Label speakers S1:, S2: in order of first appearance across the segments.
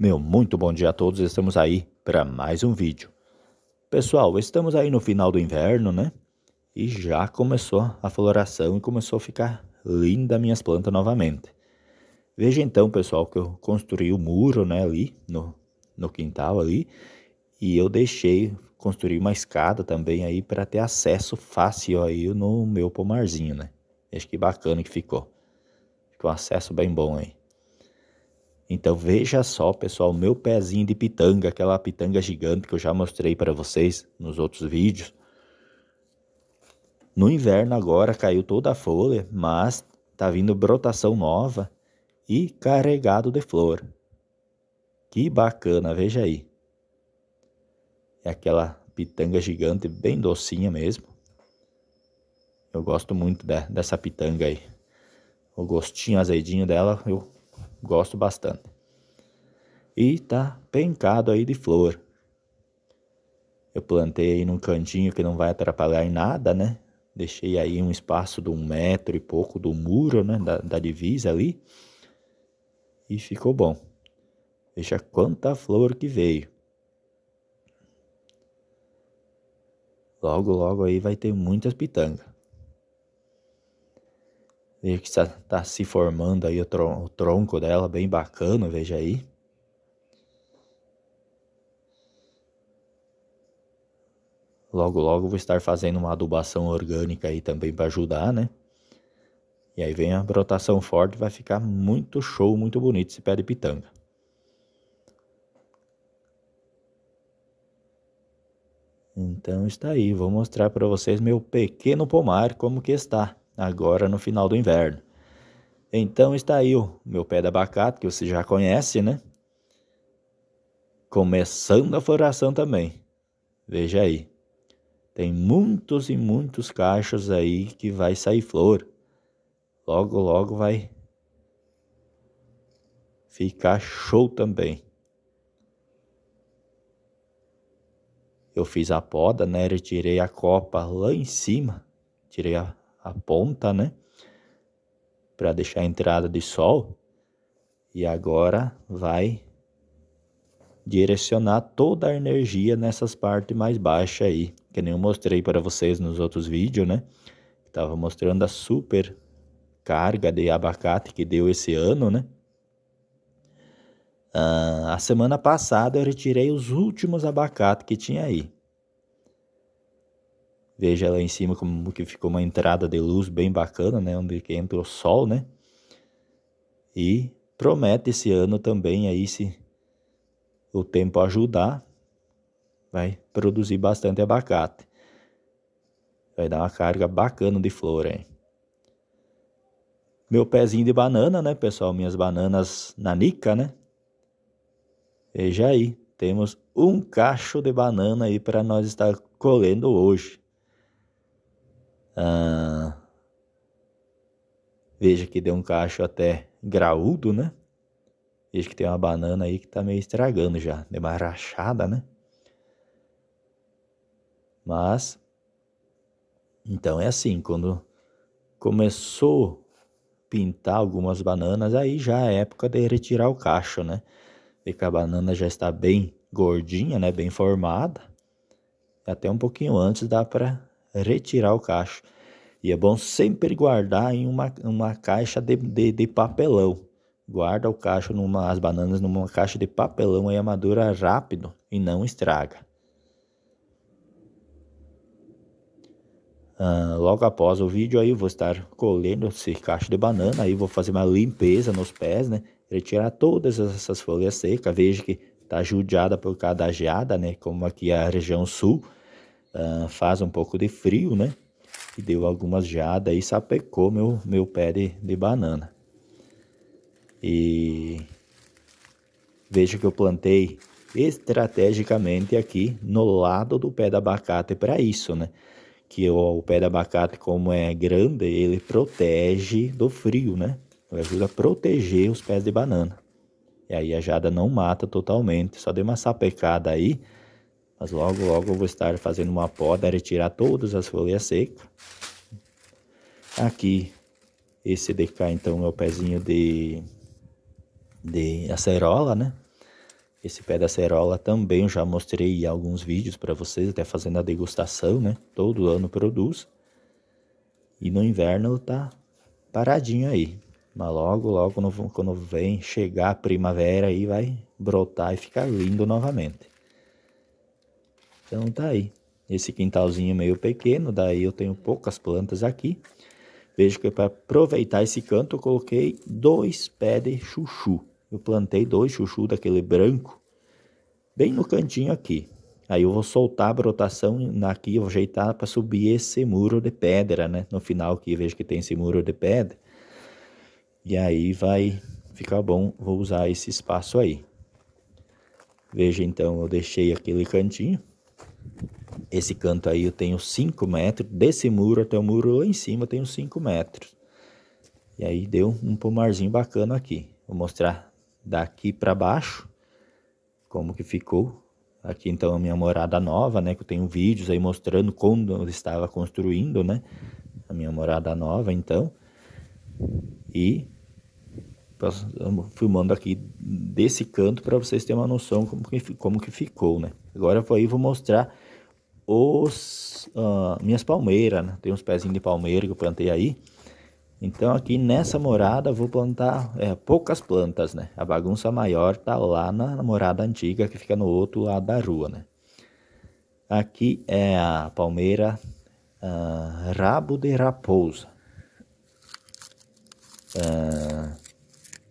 S1: Meu muito bom dia a todos, estamos aí para mais um vídeo. Pessoal, estamos aí no final do inverno, né? E já começou a floração e começou a ficar linda minhas plantas novamente. Veja então, pessoal, que eu construí o um muro, né, ali no, no quintal ali. E eu deixei construir uma escada também aí para ter acesso fácil aí no meu pomarzinho, né? Veja que bacana que ficou. Ficou um acesso bem bom aí. Então veja só, pessoal, meu pezinho de pitanga, aquela pitanga gigante que eu já mostrei para vocês nos outros vídeos. No inverno agora caiu toda a folha, mas tá vindo brotação nova e carregado de flor. Que bacana, veja aí. É aquela pitanga gigante, bem docinha mesmo. Eu gosto muito de, dessa pitanga aí. O gostinho azedinho dela eu Gosto bastante. E tá pencado aí de flor. Eu plantei aí num cantinho que não vai atrapalhar em nada, né? Deixei aí um espaço de um metro e pouco do muro, né? Da, da divisa ali. E ficou bom. Veja quanta flor que veio. Logo, logo aí vai ter muitas pitangas. Veja que está tá se formando aí o, tron o tronco dela, bem bacana, veja aí. Logo, logo vou estar fazendo uma adubação orgânica aí também para ajudar, né? E aí vem a brotação forte, vai ficar muito show, muito bonito esse pé de pitanga. Então está aí, vou mostrar para vocês meu pequeno pomar como que está agora no final do inverno. Então está aí o meu pé de abacate, que você já conhece, né? Começando a floração também. Veja aí. Tem muitos e muitos cachos aí que vai sair flor. Logo, logo vai ficar show também. Eu fiz a poda, né? Eu tirei a copa lá em cima. Tirei a a ponta, né? Para deixar a entrada de sol. E agora vai direcionar toda a energia nessas partes mais baixas aí, que nem eu mostrei para vocês nos outros vídeos, né? Estava mostrando a super carga de abacate que deu esse ano, né? Ah, a semana passada eu retirei os últimos abacates que tinha aí. Veja lá em cima como que ficou uma entrada de luz bem bacana, né? Onde que entra o sol, né? E promete esse ano também aí se o tempo ajudar, vai produzir bastante abacate. Vai dar uma carga bacana de flor, hein? Meu pezinho de banana, né, pessoal? Minhas bananas na né? Veja aí, temos um cacho de banana aí para nós estar colhendo hoje. Ah, veja que deu um cacho até graúdo, né? Veja que tem uma banana aí que tá meio estragando já, deu uma rachada, né? Mas, então é assim, quando começou pintar algumas bananas, aí já é época de retirar o cacho, né? Vê que a banana já está bem gordinha, né? Bem formada. Até um pouquinho antes dá para retirar o cacho. E é bom sempre guardar em uma, uma caixa de, de, de papelão. Guarda o cacho, numa, as bananas numa caixa de papelão, aí amadura rápido e não estraga. Ah, logo após o vídeo aí vou estar colhendo esse cacho de banana, aí vou fazer uma limpeza nos pés, né? Retirar todas essas folhas secas, veja que tá judiada por cada geada, né? Como aqui é a região sul, uh, faz um pouco de frio, né? E deu algumas geadas e sapecou meu, meu pé de, de banana. E veja que eu plantei estrategicamente aqui no lado do pé da abacate para isso, né? Que o, o pé da abacate, como é grande, ele protege do frio, né? Ele ajuda a proteger os pés de banana. E aí a jada não mata totalmente, só deu uma sapecada aí mas logo, logo eu vou estar fazendo uma poda, retirar todas as folhas secas. Aqui, esse de cá, então, é o pezinho de, de acerola, né? Esse pé da acerola também eu já mostrei alguns vídeos para vocês, até fazendo a degustação, né? Todo ano produz. E no inverno tá paradinho aí. Mas logo, logo, quando vem chegar a primavera aí, vai brotar e ficar lindo novamente. Então tá aí. Esse quintalzinho meio pequeno, daí eu tenho poucas plantas aqui. Vejo que para aproveitar esse canto eu coloquei dois pés de chuchu. Eu plantei dois chuchu daquele branco, bem no cantinho aqui. Aí eu vou soltar a brotação aqui, eu vou ajeitar para subir esse muro de pedra, né? No final aqui, vejo que tem esse muro de pedra. E aí vai ficar bom, vou usar esse espaço aí. Veja então, eu deixei aquele cantinho. Esse canto aí eu tenho 5 metros, desse muro até o muro lá em cima eu tenho 5 metros. E aí deu um pomarzinho bacana aqui. Vou mostrar daqui para baixo como que ficou. Aqui então a minha morada nova, né, que eu tenho vídeos aí mostrando quando eu estava construindo, né, a minha morada nova então. E filmando aqui desse canto para vocês terem uma noção como que, como que ficou, né? Agora aí vou mostrar os uh, minhas palmeiras, né? Tem uns pezinhos de palmeira que eu plantei aí. Então aqui nessa morada vou plantar é, poucas plantas, né? A bagunça maior tá lá na morada antiga que fica no outro lado da rua, né? Aqui é a palmeira uh, rabo de raposa. Uh,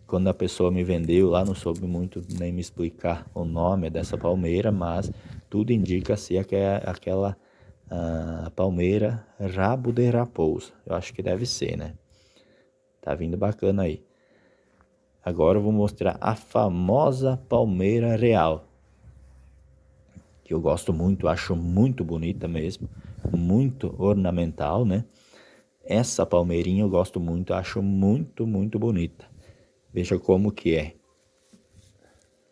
S1: quando a pessoa me vendeu lá, não soube muito nem me explicar o nome dessa palmeira, mas tudo indica ser aquela ah, a palmeira rabo de raposa. Eu acho que deve ser, né? Tá vindo bacana aí. Agora eu vou mostrar a famosa palmeira real. Que eu gosto muito, acho muito bonita mesmo. Muito ornamental, né? Essa palmeirinha eu gosto muito, acho muito, muito bonita. Veja como que é.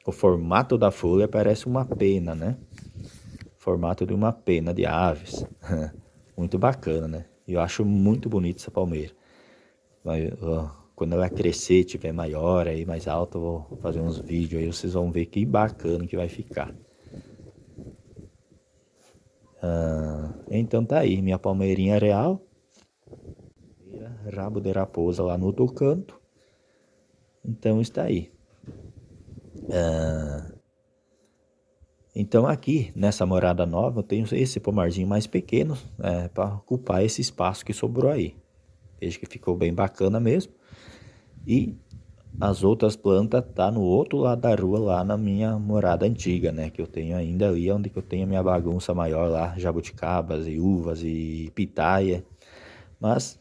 S1: O formato da folha parece uma pena, né? Formato de uma pena de aves. Muito bacana, né? Eu acho muito bonito essa palmeira. Quando ela crescer, tiver maior aí, mais alta, eu vou fazer uns vídeos aí, vocês vão ver que bacana que vai ficar. Ah, então tá aí, minha palmeirinha real. Rabo de raposa lá no outro canto. Então está aí. Ah, então aqui nessa morada nova eu tenho esse pomarzinho mais pequeno é, né, para ocupar esse espaço que sobrou aí. Veja que ficou bem bacana mesmo. E as outras plantas tá no outro lado da rua, lá na minha morada antiga, né? Que eu tenho ainda ali, onde eu tenho a minha bagunça maior lá, jabuticabas e uvas e pitaia. Mas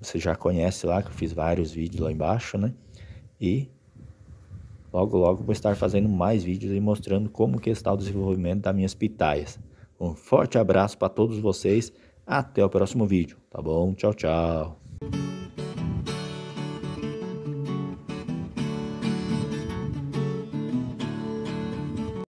S1: você já conhece lá que eu fiz vários vídeos lá embaixo, né? E logo logo vou estar fazendo mais vídeos e mostrando como que está o desenvolvimento das minhas pitaias. Um forte abraço para todos vocês. Até o próximo vídeo, tá bom? Tchau, tchau.